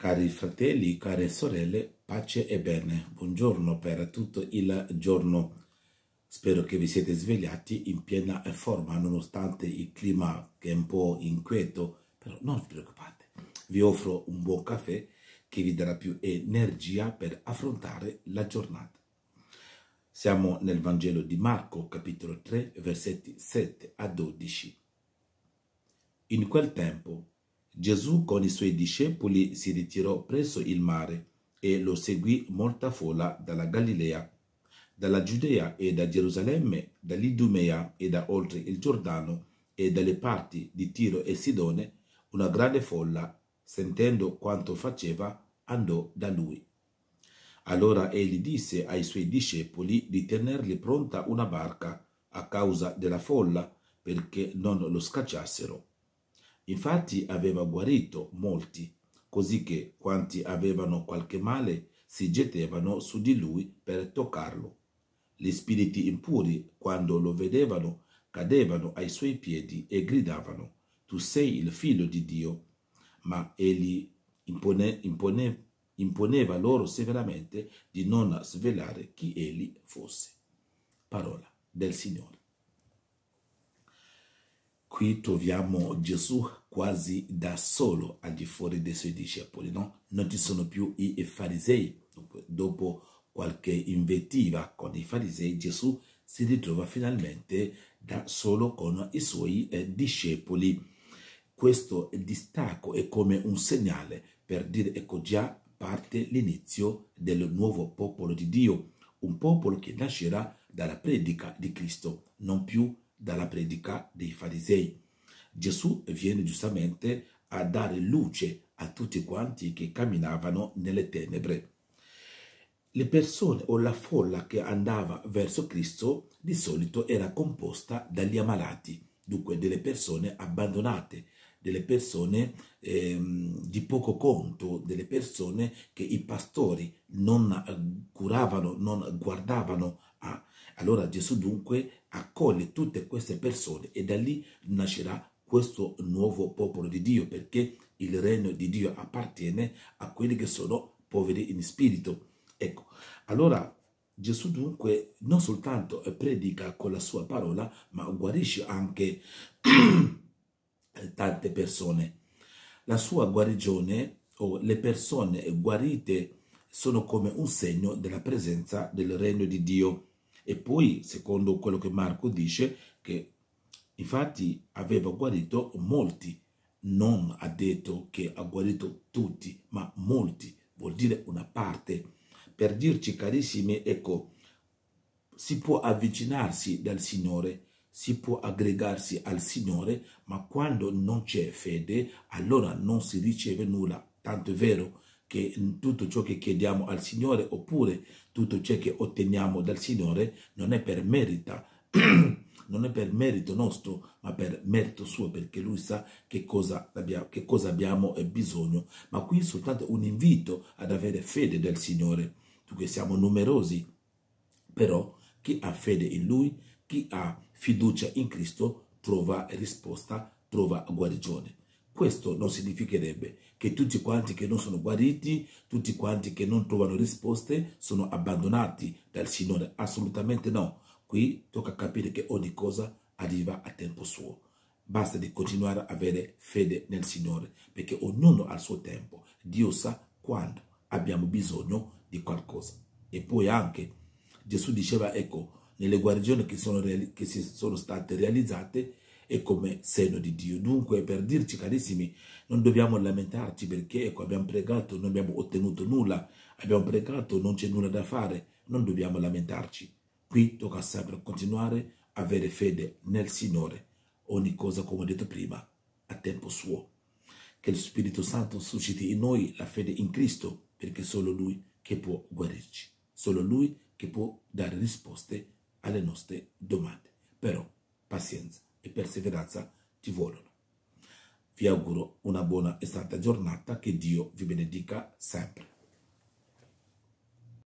Cari fratelli, care sorelle, pace e bene. Buongiorno per tutto il giorno. Spero che vi siete svegliati in piena forma, nonostante il clima che è un po' inquieto, però non vi preoccupate. Vi offro un buon caffè che vi darà più energia per affrontare la giornata. Siamo nel Vangelo di Marco, capitolo 3, versetti 7 a 12. In quel tempo Gesù con i suoi discepoli si ritirò presso il mare e lo seguì molta folla dalla Galilea, dalla Giudea e da Gerusalemme, dall'Idumea e da oltre il Giordano e dalle parti di Tiro e Sidone, una grande folla, sentendo quanto faceva, andò da lui. Allora egli disse ai suoi discepoli di tenergli pronta una barca a causa della folla perché non lo scacciassero Infatti aveva guarito molti, così che quanti avevano qualche male si gettevano su di lui per toccarlo. Gli spiriti impuri, quando lo vedevano, cadevano ai suoi piedi e gridavano, Tu sei il figlio di Dio. Ma egli impone, impone, imponeva loro severamente di non svelare chi egli fosse. Parola del Signore qui troviamo Gesù quasi da solo al di fuori dei suoi discepoli, no? Non ci sono più i farisei. Dopo qualche invettiva con i farisei, Gesù si ritrova finalmente da solo con i suoi eh, discepoli. Questo distacco è come un segnale per dire ecco già parte l'inizio del nuovo popolo di Dio, un popolo che nascerà dalla predica di Cristo, non più dalla predica dei farisei. Gesù viene giustamente a dare luce a tutti quanti che camminavano nelle tenebre. Le persone o la folla che andava verso Cristo di solito era composta dagli ammalati, dunque delle persone abbandonate, delle persone ehm, di poco conto, delle persone che i pastori non eh, curavano, non guardavano a allora Gesù dunque accoglie tutte queste persone e da lì nascerà questo nuovo popolo di Dio perché il regno di Dio appartiene a quelli che sono poveri in spirito. Ecco, allora Gesù dunque non soltanto predica con la sua parola ma guarisce anche tante persone. La sua guarigione o le persone guarite sono come un segno della presenza del regno di Dio. E poi, secondo quello che Marco dice, che infatti aveva guarito molti, non ha detto che ha guarito tutti, ma molti, vuol dire una parte. Per dirci, carissimi, ecco, si può avvicinarsi dal Signore, si può aggregarsi al Signore, ma quando non c'è fede, allora non si riceve nulla. Tanto è vero che tutto ciò che chiediamo al Signore oppure tutto ciò che otteniamo dal Signore non è per merita, non è per merito nostro, ma per merito suo, perché lui sa che cosa abbiamo, che cosa abbiamo bisogno. Ma qui soltanto un invito ad avere fede del Signore, perché siamo numerosi, però chi ha fede in Lui, chi ha fiducia in Cristo, trova risposta, trova guarigione. Questo non significherebbe che tutti quanti che non sono guariti, tutti quanti che non trovano risposte, sono abbandonati dal Signore. Assolutamente no. Qui tocca capire che ogni cosa arriva a tempo suo. Basta di continuare ad avere fede nel Signore, perché ognuno ha il suo tempo. Dio sa quando abbiamo bisogno di qualcosa. E poi anche Gesù diceva, ecco, nelle guarigioni che sono, che sono state realizzate, e come seno di Dio. Dunque, per dirci carissimi, non dobbiamo lamentarci perché ecco, abbiamo pregato, non abbiamo ottenuto nulla, abbiamo pregato, non c'è nulla da fare, non dobbiamo lamentarci. Qui tocca sempre continuare a avere fede nel Signore. Ogni cosa, come ho detto prima, a tempo suo. Che lo Spirito Santo susciti in noi la fede in Cristo, perché solo Lui che può guarirci, solo Lui che può dare risposte alle nostre domande. Però, pazienza e perseveranza ti vogliono. Vi auguro una buona e santa giornata, che Dio vi benedica sempre.